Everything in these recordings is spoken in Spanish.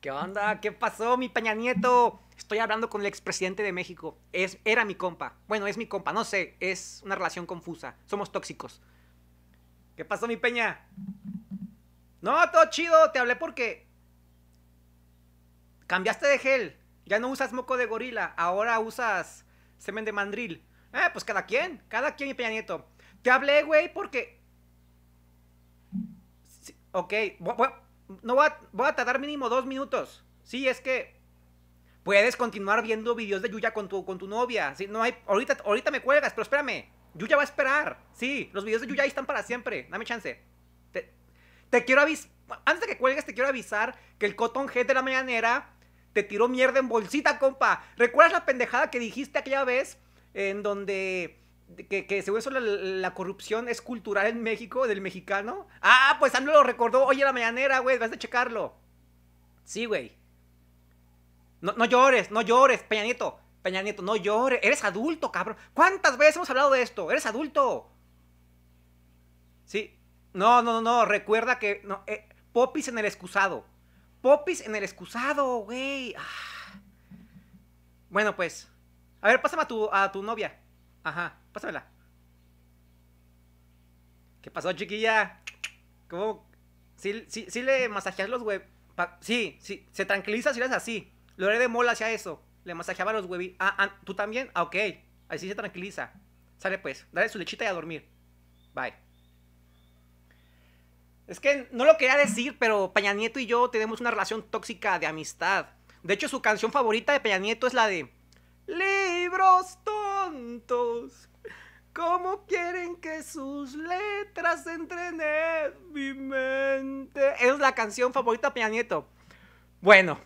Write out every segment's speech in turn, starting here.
¿Qué onda? ¿Qué pasó, mi Peña Nieto? Estoy hablando con el expresidente de México. Es, era mi compa. Bueno, es mi compa, no sé. Es una relación confusa. Somos tóxicos. ¿Qué pasó, mi Peña? No, todo chido. Te hablé porque. Cambiaste de gel. Ya no usas moco de gorila. Ahora usas semen de mandril. Eh, pues cada quien. Cada quien, mi Peña Nieto. Te hablé, güey, porque. ok no voy a, tardar mínimo dos minutos. Sí, es que puedes continuar viendo videos de Yuya con tu, con tu novia. no hay, ahorita, ahorita me cuelgas, pero espérame. Yuya va a esperar. Sí, los videos de Yuya ahí están para siempre. Dame chance. Te, quiero avisar. Antes de que cuelgues, te quiero avisar que el Cotton G de la mañanera te tiró mierda en bolsita, compa. ¿Recuerdas la pendejada que dijiste aquella vez en donde que, que según eso la, corrupción es cultural en México, del mexicano. Ah, pues AMLO lo recordó oye la mañanera, güey, vas a checarlo. Sí, güey. No, no llores, no llores, Peña Nieto. Peña Nieto, no llores. Eres adulto, cabrón. ¿Cuántas veces hemos hablado de esto? Eres adulto. Sí. No, no, no, no. Recuerda que. No, eh, popis en el excusado. Popis en el excusado, güey. Ah. Bueno, pues. A ver, pásame a tu, a tu novia. Ajá. Pásamela. ¿Qué pasó, chiquilla? ¿Cómo? Sí, sí, sí le masajeas los huevos. Sí, sí, se tranquiliza si eres así. Lo haré de mola hacia eso. Le masajeaba los huevitos. Ah, ah, ¿tú también? Ah, ok. Así se tranquiliza. Sale pues, dale su lechita y a dormir. Bye. Es que no lo quería decir, pero Peña Nieto y yo tenemos una relación tóxica de amistad. De hecho, su canción favorita de Peña Nieto es la de Libros tontos ¿Cómo quieren que sus letras entrenen mi mente? Es la canción favorita de Peña Nieto. Bueno.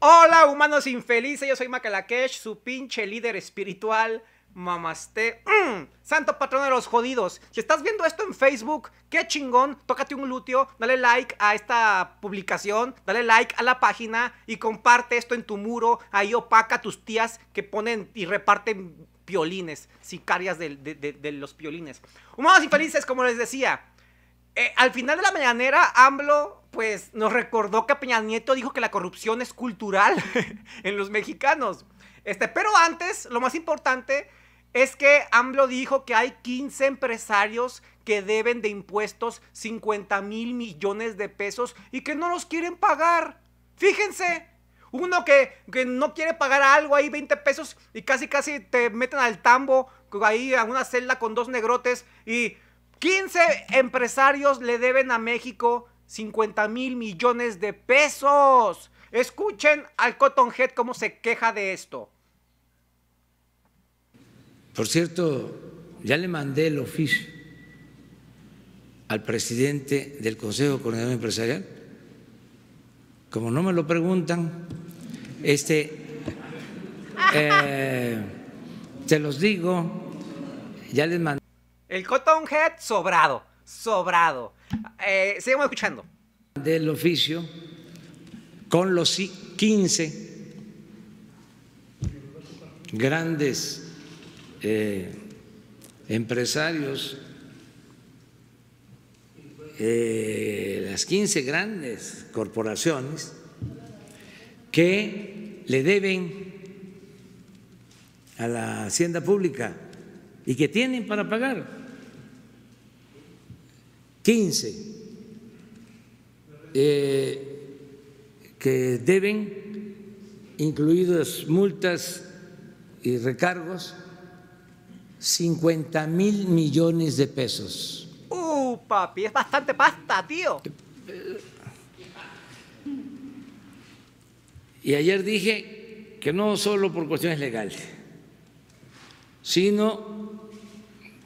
Hola, humanos infelices. Yo soy Makalakesh, su pinche líder espiritual. Mamaste. Mm, santo patrón de los jodidos. Si estás viendo esto en Facebook, qué chingón. Tócate un glúteo, dale like a esta publicación, dale like a la página y comparte esto en tu muro. Ahí opaca tus tías que ponen y reparten piolines, sicarias de, los piolines. Humanos infelices, como les decía. Eh, al final de la mañanera, AMLO pues nos recordó que Peña Nieto dijo que la corrupción es cultural en los mexicanos. Este, pero antes, lo más importante es que AMLO dijo que hay 15 empresarios que deben de impuestos 50 mil millones de pesos y que no los quieren pagar. Fíjense, uno que, que no quiere pagar algo ahí, 20 pesos, y casi casi te meten al tambo, ahí a una celda con dos negrotes. Y 15 empresarios le deben a México 50 mil millones de pesos. Escuchen al Cotton Head cómo se queja de esto. Por cierto, ya le mandé el oficio al presidente del Consejo Coordinador Empresarial. Como no me lo preguntan, este, te eh, los digo, ya les mandé. El head sobrado, sobrado. Eh, Seguimos escuchando. Del oficio con los 15 grandes eh, empresarios, las 15 grandes corporaciones que le deben a la hacienda pública y que tienen para pagar. 15 eh, que deben, incluidas multas y recargos, 50 mil millones de pesos. ¡Uh, papi! Es bastante pasta, tío. Eh, Y ayer dije que no solo por cuestiones legales, sino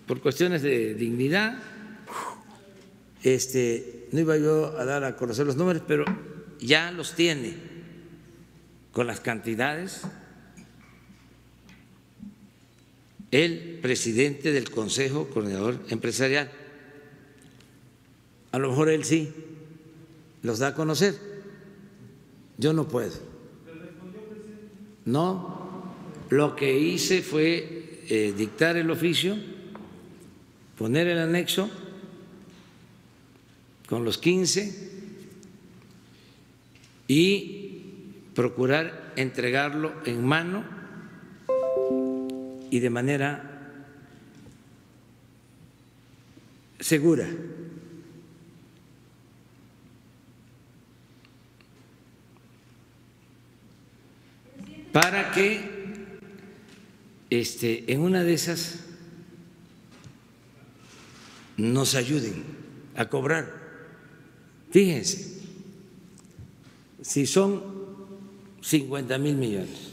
por cuestiones de dignidad. Este, no iba yo a dar a conocer los números, pero ya los tiene con las cantidades el presidente del Consejo Coordinador Empresarial. A lo mejor él sí los da a conocer. Yo no puedo. No, lo que hice fue eh, dictar el oficio, poner el anexo con los 15 y procurar entregarlo en mano y de manera segura. para que este, en una de esas nos ayuden a cobrar. Fíjense, si son 50 mil millones,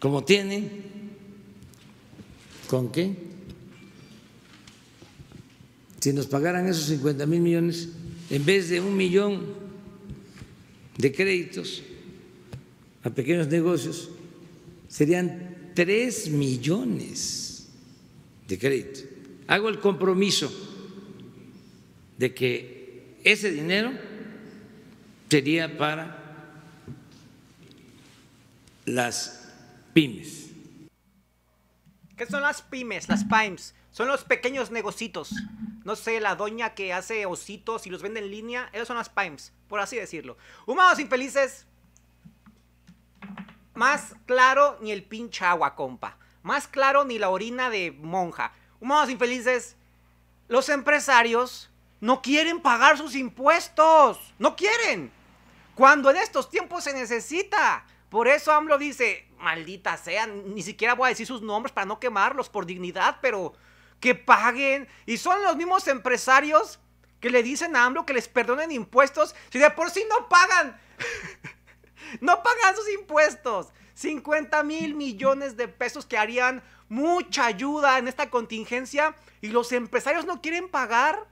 como tienen, ¿con qué? Si nos pagaran esos 50 mil millones, en vez de un millón de créditos, a pequeños negocios serían 3 millones de crédito. Hago el compromiso de que ese dinero sería para las pymes. ¿Qué son las pymes, las pymes? Son los pequeños negocitos. No sé, la doña que hace ositos y los vende en línea, esos son las pymes, por así decirlo. Humanos infelices, más claro ni el pinche agua, compa. Más claro ni la orina de monja. Humanos infelices, los empresarios no quieren pagar sus impuestos. No quieren. Cuando en estos tiempos se necesita. Por eso AMLO dice, maldita sea, ni siquiera voy a decir sus nombres para no quemarlos por dignidad, pero que paguen. Y son los mismos empresarios que le dicen a AMLO que les perdonen impuestos si de por sí no pagan no pagan sus impuestos. 50 mil millones de pesos que harían mucha ayuda en esta contingencia y los empresarios no quieren pagar.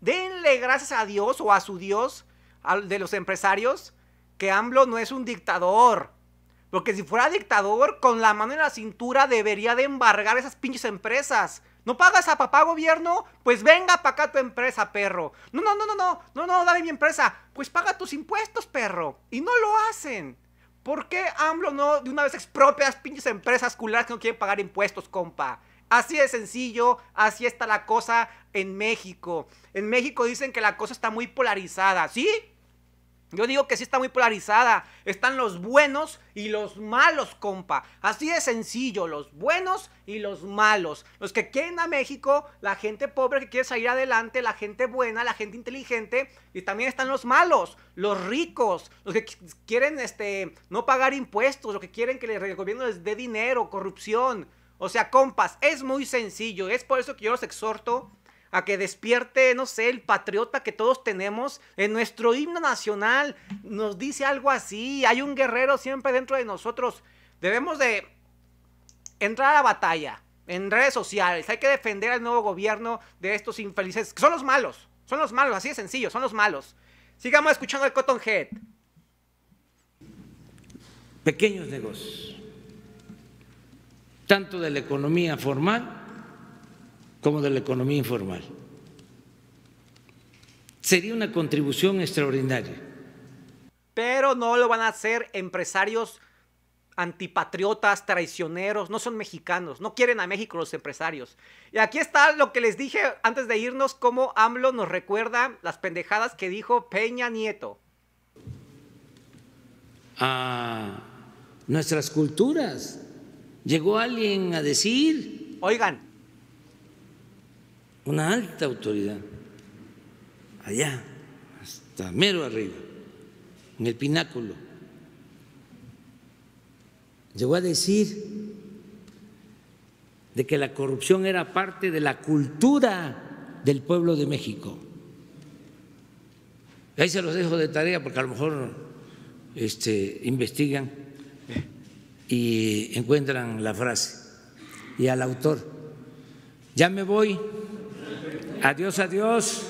Denle gracias a Dios o a su Dios al de los empresarios que AMLO no es un dictador. Porque si fuera dictador, con la mano en la cintura debería de embargar esas pinches empresas. ¿No pagas a papá gobierno? Pues venga para acá tu empresa, perro. No, no, no, no, no, no, no, dame mi empresa. Pues paga tus impuestos, perro. Y no lo hacen. ¿Por qué AMLO no de una vez expropia las pinches empresas culeras que no quieren pagar impuestos, compa? Así de sencillo, así está la cosa en México. En México dicen que la cosa está muy polarizada. ¿Sí? Yo digo que sí está muy polarizada. Están los buenos y los malos, compa. Así de sencillo, los buenos y los malos. Los que quieren a México, la gente pobre que quiere salir adelante, la gente buena, la gente inteligente. Y también están los malos, los ricos, los que quieren este, no pagar impuestos, los que quieren que el gobierno les dé dinero, corrupción. O sea, compas, es muy sencillo. Es por eso que yo los exhorto a que despierte, no sé, el patriota que todos tenemos. En nuestro himno nacional nos dice algo así, hay un guerrero siempre dentro de nosotros. Debemos de entrar a la batalla en redes sociales, hay que defender al nuevo gobierno de estos infelices, que son los malos, son los malos, así de sencillo, son los malos. Sigamos escuchando el Cotton Head. Pequeños negocios, tanto de la economía formal, como de la economía informal. Sería una contribución extraordinaria. Pero no lo van a hacer empresarios antipatriotas, traicioneros, no son mexicanos, no quieren a México los empresarios. Y aquí está lo que les dije antes de irnos, cómo AMLO nos recuerda las pendejadas que dijo Peña Nieto. A nuestras culturas. Llegó alguien a decir... Oigan, una alta autoridad, allá, hasta mero arriba, en el pináculo. Llegó a decir de que la corrupción era parte de la cultura del pueblo de México. Ahí se los dejo de tarea porque a lo mejor este, investigan y encuentran la frase y al autor. Ya me voy. Adiós, adiós.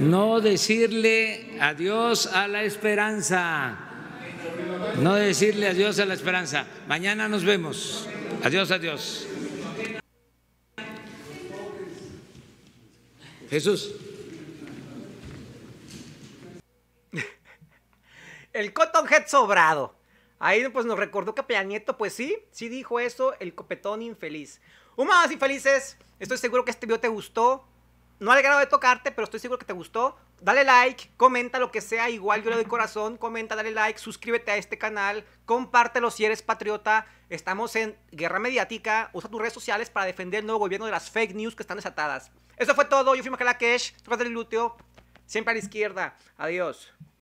No decirle adiós a la esperanza. No decirle adiós a la esperanza. Mañana nos vemos. Adiós, adiós. Jesús. El Cotton Head sobrado. Ahí pues nos recordó que Peña Nieto, pues sí, sí dijo eso, el copetón infeliz. Humanos infelices, estoy seguro que este video te gustó. No al de tocarte, pero estoy seguro que te gustó. Dale like, comenta lo que sea, igual yo le doy corazón, comenta, dale like, suscríbete a este canal, compártelo si eres patriota. Estamos en guerra mediática, usa tus redes sociales para defender el nuevo gobierno de las fake news que están desatadas. Eso fue todo, yo fui Macalakesh, tras del glúteo, siempre a la izquierda. Adiós.